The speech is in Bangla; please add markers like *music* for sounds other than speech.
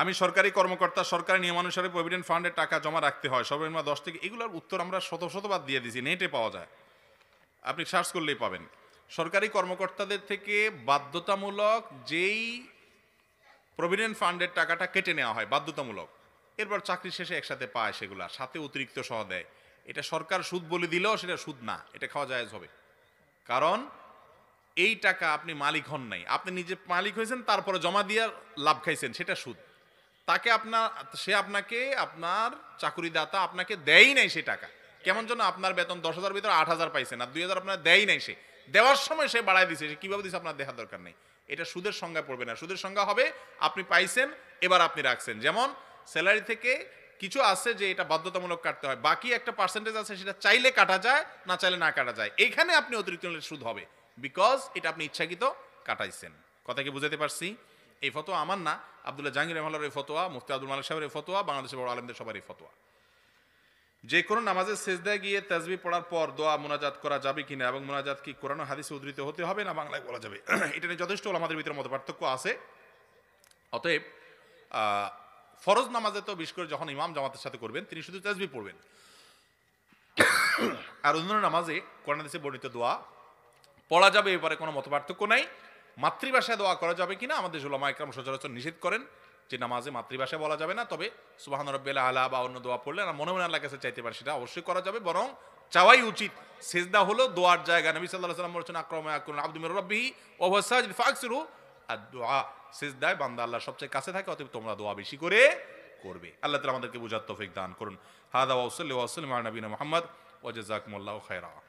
আমি সরকারি কর্মকর্তা সরকারি নিয়মানুসারে প্রভিডেন্ট ফান্ডে টাকা জমা রাখতে হয় সর্বনিম্ন দশ থেকে এগুলোর উত্তর আমরা শত শতবাদ দিয়ে দিছি নেটে পাওয়া যায় আপনি সার্চ করলেই পাবেন সরকারি কর্মকর্তাদের থেকে বাধ্যতামূলক যেই প্রভিডেন্ট ফান্ডের টাকাটা কেটে নেওয়া হয় বাধ্যতামূলক এরপর চাকরি শেষে একসাথে পায় সেগুলা সাথে অতিরিক্ত সহ দেয় এটা সরকার সুদ বলে দিলেও সেটা সুদ না এটা খাওয়া জায়েজ হবে কারণ এই টাকা আপনি মালিক হন নাই আপনি নিজে মালিক হয়েছেন তারপরে জমা দিয়ে লাভ খাইছেন সেটা সুদ তাকে আপনার সে আপনাকে আপনার চাকুরিদাতা আপনাকে দেয় নাই সে টাকা কেমন যেন আপনার বেতন দশ হাজার ভিতরে আট হাজার পাইছে না দুই হাজার আপনার দেয় নাই সে দেওয়ার সময় সে বাড়ায় দিছে সে কীভাবে দিছে আপনার দেখা দরকার নেই এটা সুদের সংজ্ঞা পড়বে না সুদের সংজ্ঞা হবে আপনি পাইছেন এবার আপনি রাখছেন যেমন স্যালারি থেকে কিছু আছে যে এটা বাধ্যতামূলক কাটতে হয় বাকি একটা পার্সেন্টেজ আছে সেটা চাইলে কাটা যায় না চাইলে না কাটা যায় এখানে আপনি অতিরিক্ত সুদ হবে বিকজ এটা আপনি ইচ্ছাকৃত কাটাইছেন কথা কি বুঝাতে পারছি এই ফতোয়া আমার না আবদুল্লাহ জাহাঙ্গীর রহমাল্লার এই ফতোয়া মুফতি আব্দুল মালিক সাহেবের এই ফতোয়া বাংলাদেশের বড় আলমদের সবার এই ফতোয়া যে কোনো নামাজের সেজদায় গিয়ে তাজবি পড়ার পর দোয়া মোনাজাত করা যাবে কি না এবং মোনাজাত কি কোরআন হাদিসে উদ্ধৃত হতে হবে না বাংলায় বলা যাবে *clears throat* এটা নিয়ে যথেষ্ট আমাদের ভিতরে মত পার্থক্য আছে অতএব ফরজ নামাজে তো বিশেষ করে যখন ইমাম জামাতের সাথে করবেন তিনি শুধু তাজবি পড়বেন আর অন্য নামাজে কোরআন হাদিসে বর্ণিত দোয়া পড়া যাবে এবারে কোনো মত পার্থক্য নাই মাতৃভাষায় দোয়া করা যাবে কিনা আমাদের জুলামা একরাম সচরাচর নিষেধ করেন যে নামাজে মাতৃভাষায় বলা যাবে না তবে সুবাহান রব্বেলা আলাহ বা অন্য দোয়া পড়লে আমরা মনে মনে আল্লাহ কাছে চাইতে পারি সেটা অবশ্যই করা যাবে বরং চাওয়াই উচিত সেজদা হলো দোয়ার জায়গা নবী সাল্লাহ সাল্লাম বলেছেন আক্রমে আকুন আব্দুমির রব্বিহি ওভাসাজ ফাকসুরু আর দোয়া সেজদায় বান্দা আল্লাহ সবচেয়ে কাছে থাকে অতএব তোমরা দোয়া বেশি করে করবে আল্লাহ তালা আমাদেরকে বুঝার তফিক দান করুন হাদা ওয়াসল্লি ওয়াসলিম নবীনা মোহাম্মদ ওয়াজাকুমুল্লাহ খায়রা